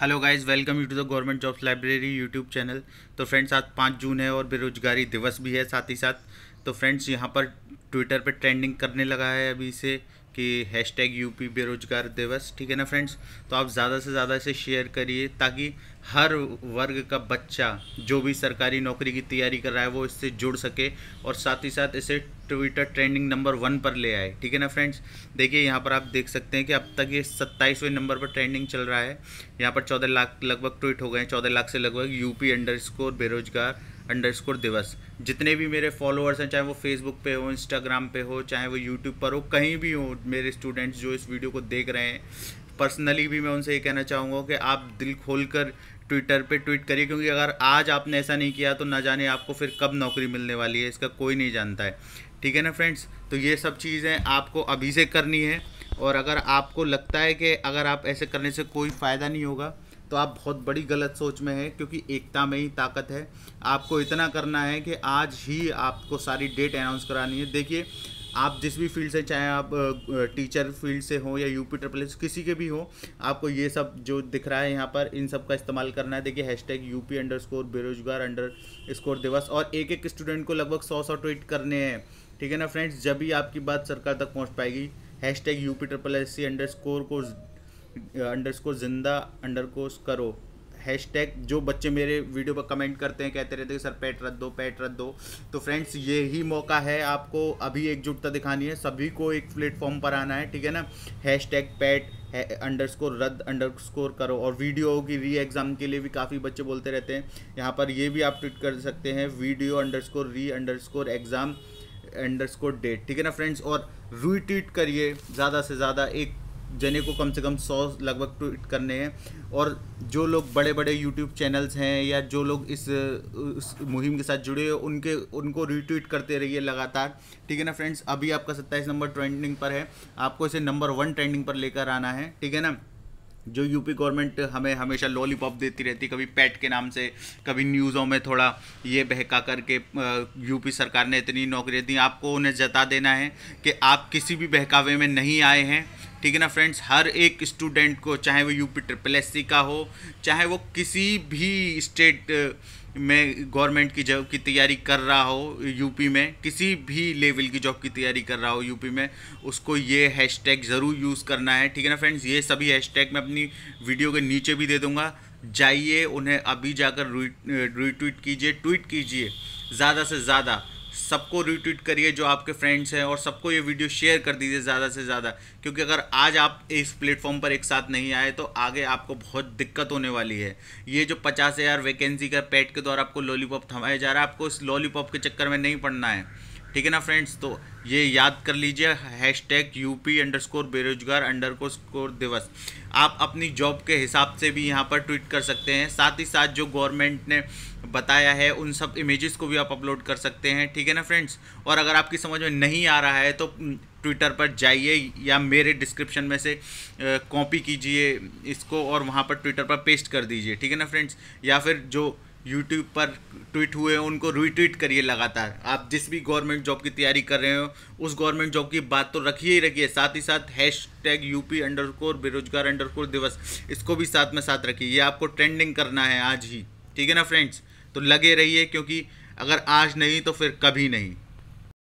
hello guys welcome you to the government jobs library YouTube channel तो friends आज पाँच जून है और बेरोजगारी दिवस भी है साथ ही साथ तो फ्रेंड्स यहाँ पर ट्विटर पे ट्रेंडिंग करने लगा है अभी से कि हैश टैग यूपी बेरोजगार दिवस ठीक है ना फ्रेंड्स तो आप ज़्यादा से ज़्यादा इसे शेयर करिए ताकि हर वर्ग का बच्चा जो भी सरकारी नौकरी की तैयारी कर रहा है वो इससे जुड़ सके और साथ ही साथ इसे ट्विटर ट्रेंडिंग नंबर वन पर ले आए ठीक है ना फ्रेंड्स देखिए यहाँ पर आप देख सकते हैं कि अब तक ये सत्ताईसवें नंबर पर ट्रेंडिंग चल रहा है यहाँ पर चौदह लाख लगभग ट्वीट हो गए हैं चौदह लाख से लगभग यूपी अंडर बेरोजगार अंडरस्कोर दिवस जितने भी मेरे फॉलोअर्स हैं चाहे वो फेसबुक पे हो इंस्टाग्राम पे हो चाहे वो यूट्यूब पर हो कहीं भी हो मेरे स्टूडेंट्स जो इस वीडियो को देख रहे हैं पर्सनली भी मैं उनसे ये कहना चाहूँगा कि आप दिल खोल कर ट्विटर पर ट्वीट करिए क्योंकि अगर आज आपने ऐसा नहीं किया तो ना जाने आपको फिर कब नौकरी मिलने वाली है इसका कोई नहीं जानता है ठीक है ना फ्रेंड्स तो ये सब चीज़ें आपको अभी से करनी है और अगर आपको लगता है कि अगर आप ऐसे करने से कोई फ़ायदा नहीं होगा तो आप बहुत बड़ी गलत सोच में है क्योंकि एकता में ही ताकत है आपको इतना करना है कि आज ही आपको सारी डेट अनाउंस करानी है देखिए आप जिस भी फील्ड से चाहे आप टीचर फील्ड से हो या यूपी ट्रिपल एस किसी के भी हो आपको ये सब जो दिख रहा है यहाँ पर इन सब का इस्तेमाल करना है देखिए hash tag U P under score बेरोजगार अंडर स्कोर दिवस और एक एक स्टूडेंट को लगभग सौ सौ ट्वीट करने हैं ठीक है ना फ्रेंड्स जब भी आपकी बात सरकार तक पहुँच पाएगी hash tag U P triple S C under score को अंडर स्कोर जिंदा अंडर कोस करो हैश टैग जो बच्चे मेरे वीडियो पर कमेंट करते हैं कहते रहते हैं सर पैट रद दो पैट रद दो तो फ्रेंड्स ये ही मौका है आपको अभी एकजुटता दिखानी है सभी को एक प्लेटफॉर्म पर आना है ठीक है ना hash tag PET under score रद्द अंडर स्कोर करो और वीडियो की री एग्ज़ाम के लिए भी काफ़ी बच्चे बोलते रहते हैं यहाँ पर ये भी आप ट्वीट कर सकते हैं video under score re under score exam under score date ठीक है ना फ्रेंड्स और री ट्वीट करिए ज़्यादा से ज़्यादा एक जने को कम से कम सौ लगभग ट्वीट करने हैं और जो लोग बड़े बड़े यूट्यूब चैनल्स हैं या जो लोग इस, इस मुहिम के साथ जुड़े हुए उनके उनको रीट्वीट करते रहिए लगातार ठीक है ना फ्रेंड्स अभी आपका सत्ताईस नंबर ट्रेंडिंग पर है आपको इसे नंबर वन ट्रेंडिंग पर लेकर आना है ठीक है ना जो यूपी गवर्नमेंट हमें हमेशा लॉलीपॉप देती रहती कभी पैट के नाम से कभी न्यूज़ों में थोड़ा ये बहका करके यूपी सरकार ने इतनी नौकरियाँ दी आपको उन्हें जता देना है कि आप किसी भी बहकावे में नहीं आए हैं ठीक है ना फ्रेंड्स हर एक स्टूडेंट को चाहे वो यूपी ट्रिपल एस का हो चाहे वो किसी भी स्टेट में गवर्नमेंट की जॉब की तैयारी कर रहा हो यूपी में किसी भी लेवल की जॉब की तैयारी कर रहा हो यूपी में उसको ये हैशटैग ज़रूर यूज़ करना है ठीक है ना फ्रेंड्स ये सभी हैशटैग मैं अपनी वीडियो के नीचे भी दे दूँगा जाइए उन्हें अभी जाकर रिट्वीट कीजिए ट्वीट कीजिए ज़्यादा से ज़्यादा सबको रिट्वीट करिए जो आपके फ्रेंड्स हैं और सबको ये वीडियो शेयर कर दीजिए ज़्यादा से ज़्यादा क्योंकि अगर आज आप इस प्लेटफॉर्म पर एक साथ नहीं आए तो आगे आपको बहुत दिक्कत होने वाली है ये जो पचास हज़ार वैकेंसी का पैट के द्वारा आपको लॉलीपॉप थमाया जा रहा है आपको इस लॉलीपॉप के चक्कर में नहीं पड़ना है ठीक है ना फ्रेंड्स तो ये याद कर लीजिए hash tag U P under score बेरोजगार अंडर स्कोर दिवस आप अपनी जॉब के हिसाब से भी यहाँ पर ट्वीट कर सकते हैं साथ ही साथ जो गवर्नमेंट ने बताया है उन सब इमेजेस को भी आप अपलोड कर सकते हैं ठीक है ना फ्रेंड्स और अगर आपकी समझ में नहीं आ रहा है तो ट्विटर पर जाइए या मेरे डिस्क्रिप्शन में से कॉपी कीजिए इसको और वहाँ पर ट्विटर पर पेस्ट कर दीजिए ठीक है ना फ्रेंड्स या फिर जो यूट्यूब पर ट्वीट हुए उनको रिट्वीट करिए लगातार आप जिस भी गवर्नमेंट जॉब की तैयारी कर रहे हो उस गवर्नमेंट जॉब की बात तो रखिए ही रखिए साथ ही साथ hash tag U P under बेरोजगार अंडर दिवस इसको भी साथ में साथ रखिए ये आपको ट्रेंडिंग करना है आज ही ठीक है ना फ्रेंड्स तो लगे रहिए क्योंकि अगर आज नहीं तो फिर कभी नहीं